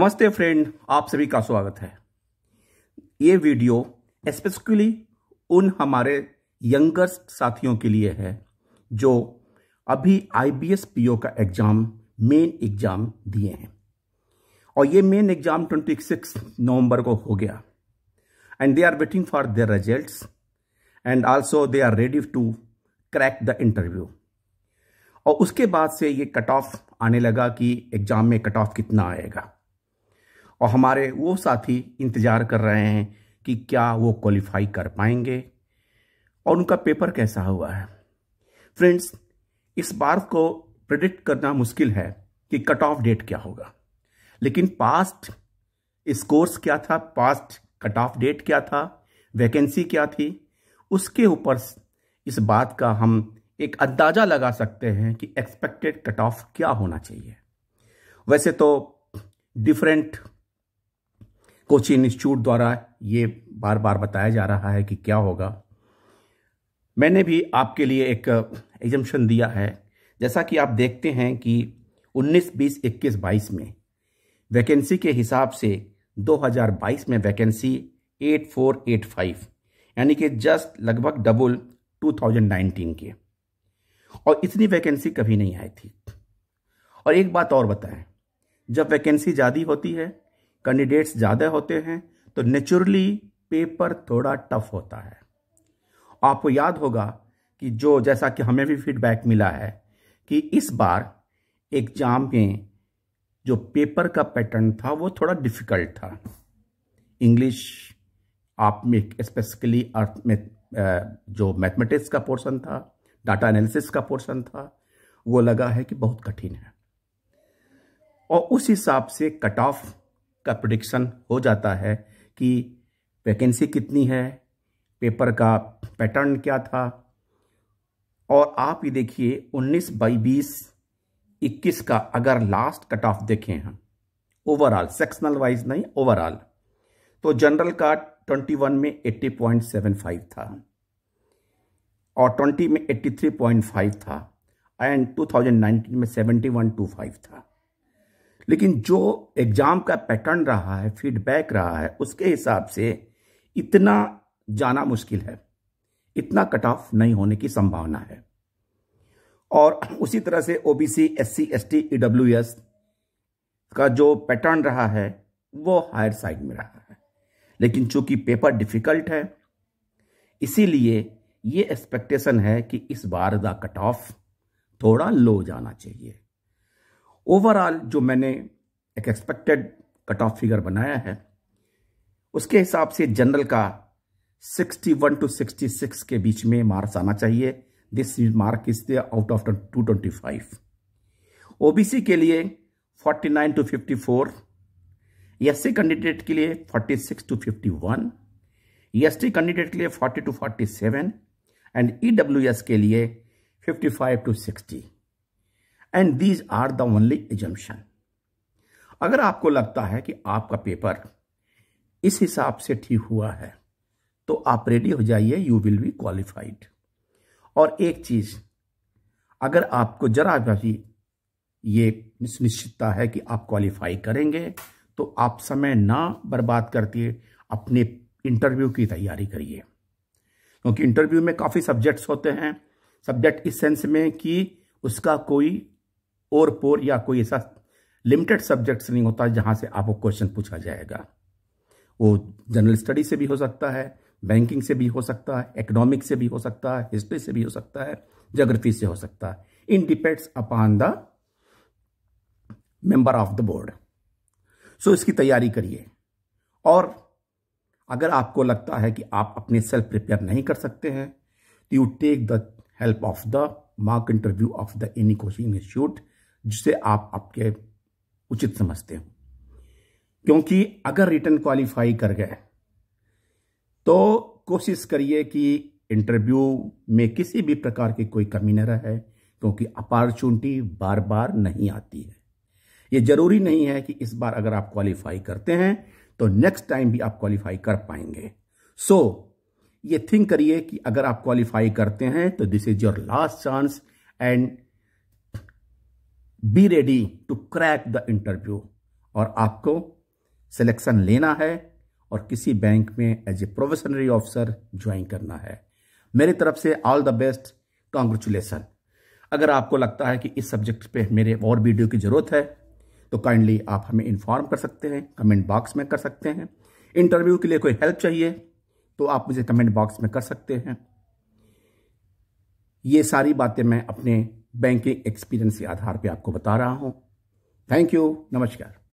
नमस्ते फ्रेंड आप सभी का स्वागत है ये वीडियो स्पेसिफिकली उन हमारे यंगर्स साथियों के लिए है जो अभी I B S P O का एग्ज़ाम मेन एग्ज़ाम दिए हैं और ये main exam twenty six November को हो गया and they are waiting for their results and also they are ready to crack the interview और उसके बाद से ये कट ऑफ आने लगा कि एग्ज़ाम में कट ऑफ कितना आएगा और हमारे वो साथी इंतज़ार कर रहे हैं कि क्या वो क्वालिफाई कर पाएंगे और उनका पेपर कैसा हुआ है फ्रेंड्स इस बार को प्रिडिक्ट करना मुश्किल है कि कट ऑफ डेट क्या होगा लेकिन पास्ट स्कोर्स क्या था पास्ट कट ऑफ डेट क्या था वैकेंसी क्या थी उसके ऊपर इस बात का हम एक अंदाज़ा लगा सकते हैं कि एक्सपेक्टेड कट ऑफ क्या होना चाहिए वैसे तो डिफरेंट कोचिंग इंस्टीट्यूट द्वारा ये बार बार बताया जा रहा है कि क्या होगा मैंने भी आपके लिए एक एग्जम्पन दिया है जैसा कि आप देखते हैं कि 19, 20, 21, 22 में वैकेंसी के हिसाब से 2022 में वैकेंसी 8485 यानी कि जस्ट लगभग डबल 2019 के और इतनी वैकेंसी कभी नहीं आई थी और एक बात और बताएं जब वैकेंसी ज़्यादा होती है कैंडिडेट्स ज़्यादा होते हैं तो नेचुरली पेपर थोड़ा टफ होता है आपको याद होगा कि जो जैसा कि हमें भी फीडबैक मिला है कि इस बार एग्जाम में जो पेपर का पैटर्न था वो थोड़ा डिफिकल्ट था इंग्लिश आप में स्पेसिकली अर्थ में जो मैथमेटिक्स का पोर्शन था डाटा एनालिसिस का पोर्शन था वो लगा है कि बहुत कठिन है और उस हिसाब से कट ऑफ का प्रडिक्शन हो जाता है कि वैकेंसी कितनी है पेपर का पैटर्न क्या था और आप ये देखिए 19 बाई बीस इक्कीस का अगर लास्ट कट ऑफ देखें हम ओवरऑल सेक्शनल वाइज नहीं ओवरऑल तो जनरल का 21 में 80.75 था और 20 में 83.5 था एंड 2019 में 71.25 था लेकिन जो एग्ज़ाम का पैटर्न रहा है फीडबैक रहा है उसके हिसाब से इतना जाना मुश्किल है इतना कट ऑफ नहीं होने की संभावना है और उसी तरह से OBC S C S T S का जो पैटर्न रहा है वो हायर साइड में रहा है लेकिन चूंकि पेपर डिफिकल्ट है इसीलिए ये एक्सपेक्टेशन है कि इस बार द कट ऑफ थोड़ा लो जाना चाहिए ओवरऑल जो मैंने एक एक्सपेक्टेड कट ऑफ फिगर बनाया है उसके हिसाब से जनरल का 61 टू 66 के बीच में मार्क्स आना चाहिए this mark is the out of 225 OBC के लिए 49 टू 54 सी कैंडिडेट के लिए 46 टू 51 टी कैंडिडेट के लिए 40 टू 47 एंड ईडब्ल्यूएस के लिए 55 to 60 and these are the only assumption अगर आपको लगता है कि आपका पेपर इस हिसाब से ठीक हुआ है तो आप रेडी हो जाइए यू विल बी क्वालिफाइड और एक चीज अगर आपको जरा भी ये निश्चितता है कि आप क्वालिफाई करेंगे तो आप समय ना बर्बाद करती अपने इंटरव्यू की तैयारी करिए क्योंकि इंटरव्यू में काफ़ी सब्जेक्ट्स होते हैं सब्जेक्ट इस सेंस में कि उसका कोई और पोर या कोई ऐसा लिमिटेड सब्जेक्ट्स नहीं होता जहां से आपको क्वेश्चन पूछा जाएगा वो जनरल स्टडी से भी हो सकता है बैंकिंग से भी हो सकता है इकोनॉमिक से भी हो सकता है हिस्ट्री से भी हो सकता है जोग्राफी से हो सकता है इन depends upon the member of the board so इसकी तैयारी करिए और अगर आपको लगता है कि आप अपने सेल्फ प्रिपेयर नहीं कर सकते हैं तो you take the help of the mock interview of the any coaching institute जिसे आप आपके उचित समझते हो क्योंकि अगर रिटर्न क्वालिफाई कर गए तो कोशिश करिए कि इंटरव्यू में किसी भी प्रकार की कोई कमी न रहे क्योंकि अपॉर्चुनिटी बार बार नहीं आती है ये जरूरी नहीं है कि इस बार अगर आप क्वालिफाई करते हैं तो नेक्स्ट टाइम भी आप क्वालिफाई कर पाएंगे सो so, ये थिंक करिए कि अगर आप क्वालिफाई करते हैं तो this is your last chance and be ready to crack the interview और आपको सिलेक्शन लेना है और किसी बैंक में as a probationary officer join करना है मेरी तरफ से ऑल द बेस्ट कॉन्ग्रेचुलेसन अगर आपको लगता है कि इस सब्जेक्ट पे मेरे और वीडियो की ज़रूरत है तो काइंडली आप हमें इन्फॉर्म कर सकते हैं कमेंट बॉक्स में कर सकते हैं इंटरव्यू के लिए कोई हेल्प चाहिए तो आप मुझे कमेंट बॉक्स में कर सकते हैं ये सारी बातें मैं अपने बैंकिंग एक्सपीरियंस के आधार पर आपको बता रहा हूं थैंक यू नमस्कार